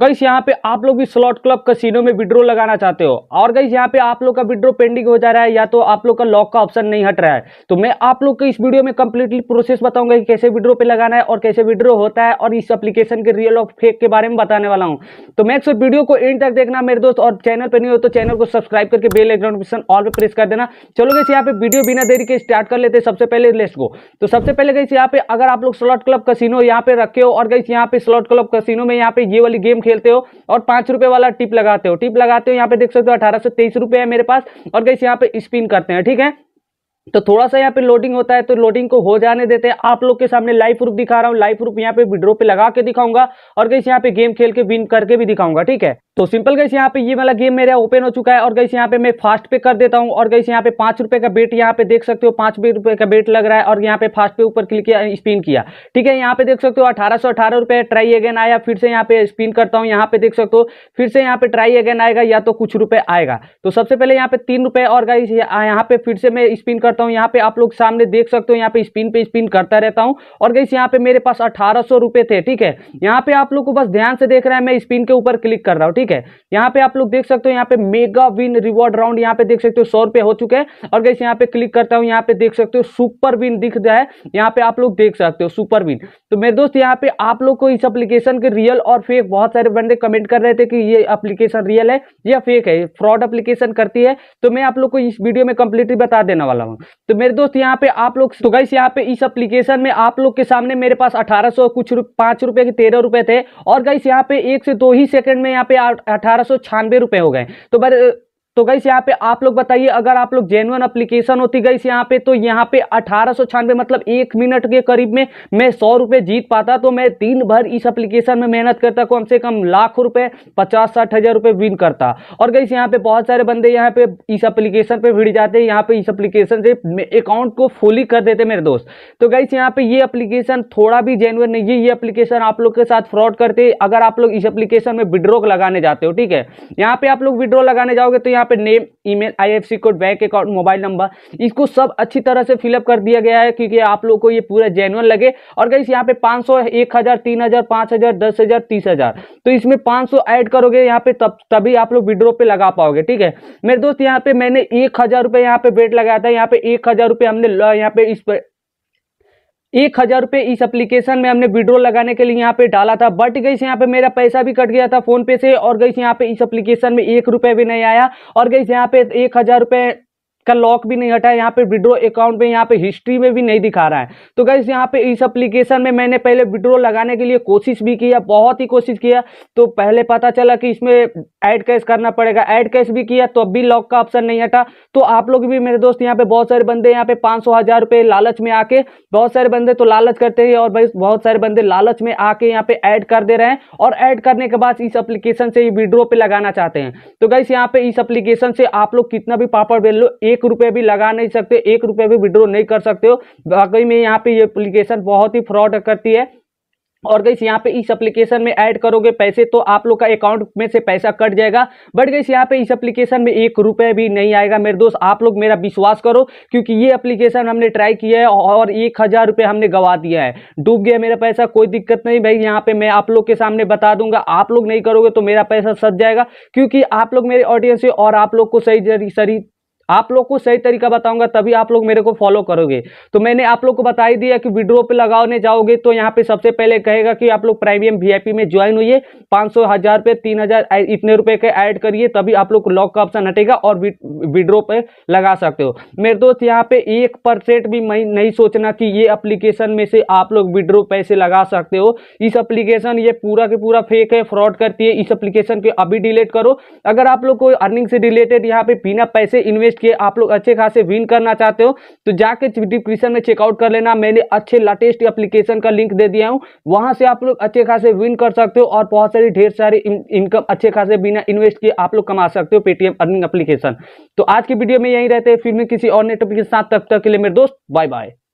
गईस यहाँ पे आप लोग भी स्लॉट क्लब कसिनो में विड्रो लगाना चाहते हो और गईस यहाँ पे आप लोग का विड्रो पेंडिंग हो जा रहा है या तो आप लोग का लॉक का ऑप्शन नहीं हट रहा है तो मैं आप लोग को इस वीडियो में कंप्लीटली प्रोसेस बताऊंगा कि कैसे विड्रो पे लगाना है और कैसे विड्रो होता है और इस अप्लीकेशन के रियल ऑफ फेक के बारे में बताने वाला हूँ तो मैं सर वीडियो को एंड तक देखना मेरे दोस्त और चैनल पर नहीं हो तो चैनल को सब्सक्राइब करके बेल नोटिफिकेशन ऑल पर प्रेस कर देना चलो गई यहाँ पे वीडियो बिना देरी के स्टार्ट कर लेते सबसे पहले लेस को तो सबसे पहले गई यहाँ पे अगर आप लोग स्लॉट क्लब कसिनो यहाँ पे रखे हो और गई यहाँ पे स्लॉट क्लब कसिनो में यहाँ पे ये वाली गेम गेम खेलते हो और पांच रुपए वाला टिप लगाते हो टिप लगाते हो यहाँ पे देख सकते हो अठारह सौ तेईस रुपए है मेरे पास और कैसे यहाँ पे स्पिन करते हैं ठीक है तो थोड़ा सा यहाँ पे लोडिंग होता है तो लोडिंग को हो जाने देते हैं आप लोग के सामने लाइव प्रूफ दिखा रहा हूँ लाइव प्रूफ यहाँ पे विड्रो पे लगा के दिखाऊंगा और कैसे यहाँ पे गेम खेल के विन करके भी दिखाऊंगा ठीक है तो सिंपल गैस यहाँ पे ये वाला गेम मेरा ओपन हो चुका है और गैस यहाँ पे मैं फास्ट पे कर देता हूँ और गैस यहाँ पे पांच रुपये का बेट यहाँ पे देख सकते हो पाँच रुपए का बेट लग रहा है और यहाँ पे फास्ट पे ऊपर क्लिक किया स्पिन किया ठीक है यहाँ पे देख सकते हो अठारह सौ अठारह रुपये ट्राई अगेन आया फिर से यहाँ पे स्पिन करता हूँ यहाँ पे देख सकते हो फिर से यहाँ पे ट्राई अगेन आएगा या तो कुछ रुपये आएगा तो सबसे पहले यहाँ पे तीन रुपए और गैस यहाँ पे फिर से मैं स्पिन करता हूँ यहाँ पे आप लोग सामने देख सकते हो यहाँ पे स्पिन पे स्पिन करता रहता हूँ और गैस यहाँ पे मेरे पास अठारह थे ठीक है यहाँ पे आप लोग को बस ध्यान से देख रहा है मैं स्पिन के ऊपर क्लिक कर रहा हूँ ठीक ठीक है यहाँ पे आप लोग देख सकते हो यहाँ पे मेगा विन रिवॉर्ड राउंड यहाँ पे देख सकते हो सौ रुपये हो चुके हैं और कैसे यहाँ पे क्लिक करता हूँ यहाँ पे देख सकते हो सुपर विन दिख जाए यहाँ पे आप लोग देख सकते हो सुपर विन तो मेरे दोस्त यहाँ पे आप लोग को इस अप्लीकेशन के रियल और फेक बहुत सारे बंदे कमेंट कर रहे थे कि ये अप्लीकेशन रियल है या फेक है फ्रॉड अप्लीकेशन करती है तो मैं आप लोग को इस वीडियो में कंप्लीटली बता देने वाला हूँ तो मेरे दोस्त यहाँ पे आप लोग तो गई यहाँ पे इस अप्लीकेशन में आप लोग के सामने मेरे पास अठारह कुछ पाँच रुपये के तेरह रुपये थे और गई यहाँ पे एक से दो ही सेकंड में यहाँ पे अठारह सौ छियानवे रुपए हो गए तो बस तो गई यहाँ पे आप लोग बताइए अगर आप लोग जेनुअन अप्लीकेशन होती गई यहाँ पे तो यहाँ पे अठारह मतलब एक मिनट के करीब में मैं सौ रुपये जीत पाता तो मैं दिन भर इस अप्लीकेशन में मेहनत करता कम से कम लाख रुपये पचास साठ हज़ार रुपये विन करता और गई यहाँ पे बहुत सारे बंदे यहाँ पे इस अप्लीकेशन पे भिड़ जाते यहाँ पे इस अप्लीकेशन से अकाउंट को फुली कर देते मेरे दोस्त तो गई यहाँ पे ये अप्लीकेशन थोड़ा भी जेनुअन नहीं है ये अप्लीकेशन आप लोग के साथ फ्रॉड करते अगर आप लोग इस अप्लीकेशन में विड्रो लगाने जाते हो ठीक है यहाँ पे आप लोग विड्रो लगाने जाओगे तो यहाँ यहाँ पे name email IFSC code bank account mobile number इसको सब अच्छी तरह से फिलअप कर दिया गया है क्योंकि आप लोगों को ये पूरा जेनुअन लगे और गई यहाँ पे पाँच सौ एक हज़ार तीन हज़ार पाँच हज़ार दस हज़ार तीस हज़ार तो इसमें पाँच सौ ऐड करोगे यहाँ पे तब तभी आप लोग विड्रो पे लगा पाओगे ठीक है मेरे दोस्त यहाँ पे मैंने एक हज़ार रुपये यहाँ पे बेट लगाया था यहाँ पे एक हज़ार रुपये हमने यहाँ पे इस पर एक हज़ार रुपये इस एप्लीकेशन में हमने विड्रॉ लगाने के लिए यहाँ पे डाला था बट गई से यहाँ पे मेरा पैसा भी कट गया था फोन पे से और गई से यहाँ पे इस एप्लीकेशन में एक रुपये भी नहीं आया और गई से यहाँ पे एक हज़ार रुपये इसका लॉक भी नहीं हटा है यहाँ पे विड्रो अकाउंट में यहाँ पे हिस्ट्री में भी नहीं दिखा रहा है तो गाइज यहाँ पे इस अप्लीकेशन में मैंने पहले विड्रो लगाने के लिए कोशिश भी किया बहुत ही कोशिश किया तो पहले पता चला कि इसमें एड कैश करना पड़ेगा एड कैश भी किया तो अभी लॉक का ऑप्शन नहीं हटा तो आप लोग भी मेरे दोस्त यहाँ पे बहुत सारे बंदे यहाँ पे पाँच सौ हज़ार रुपए लालच में आके बहुत सारे बंदे तो लालच करते हैं और भाई बहुत सारे बंदे लालच में आके यहाँ पे ऐड कर दे रहे हैं और ऐड करने के बाद इस एप्लीकेशन से विड्रो पे लगाना चाहते हैं तो गाइस यहाँ पे इस एप्लीकेशन से आप लोग कितना भी पापड़ बेल लो एक रुपया भी लगा नहीं सकते एक रुपया भी विड्रॉ नहीं कर सकते हो वाकई में यहाँ पे ये एप्लीकेशन बहुत ही फ्रॉड करती है और गई यहाँ पे इस एप्लीकेशन में ऐड करोगे पैसे तो आप लोग का अकाउंट में से पैसा कट जाएगा बट गई यहाँ पे इस एप्लीकेशन में एक रुपये भी नहीं आएगा मेरे दोस्त आप लोग मेरा विश्वास करो क्योंकि ये एप्लीकेशन हमने ट्राई किया है और एक हज़ार रुपये हमने गवा दिया है डूब गया मेरा पैसा कोई दिक्कत नहीं भाई यहाँ पर मैं आप लोग के सामने बता दूंगा आप लोग नहीं करोगे तो मेरा पैसा सच जाएगा क्योंकि आप लोग मेरे ऑडियंस है और आप लोग को सही सही आप लोग को सही तरीका बताऊंगा तभी आप लोग मेरे को फॉलो करोगे तो मैंने आप लोग को बता ही दिया कि विड्रो पे लगाने जाओगे तो यहाँ पे सबसे पहले कहेगा कि आप लोग प्राइमियम वीआईपी में ज्वाइन हुई पाँच सौ हज़ार पे तीन हज़ार इतने रुपए के ऐड करिए तभी आप लोग लॉक का ऑप्शन हटेगा और विड्रो पे लगा सकते हो मेरे दोस्त यहाँ पे एक परसेंट भी मैं नहीं सोचना कि ये अप्लीकेशन में से आप लोग विड्रो पैसे लगा सकते हो इस अप्लीकेशन ये पूरा के पूरा फेक है फ्रॉड करती है इस अप्लीकेशन को अभी डिलीट करो अगर आप लोग को अर्निंग से रिलेटेड यहाँ पे बिना पैसे इन्वेस्ट बेच के आप लोग अच्छे खासे विन करना चाहते हो तो जाके डिस्क्रिप्शन में चेकआउट कर लेना मैंने अच्छे लेटेस्ट एप्लीकेशन का लिंक दे दिया हूँ वहाँ से आप लोग अच्छे खासे विन कर सकते हो और बहुत सारी ढेर सारी इनकम अच्छे खासे बिना इन्वेस्ट किए आप लोग कमा सकते हो पेटीएम अर्निंग एप्लीकेशन तो आज की वीडियो में यही रहते हैं फिर में किसी और नेटवर्क के साथ तब तक के लिए मेरे दोस्त बाय बाय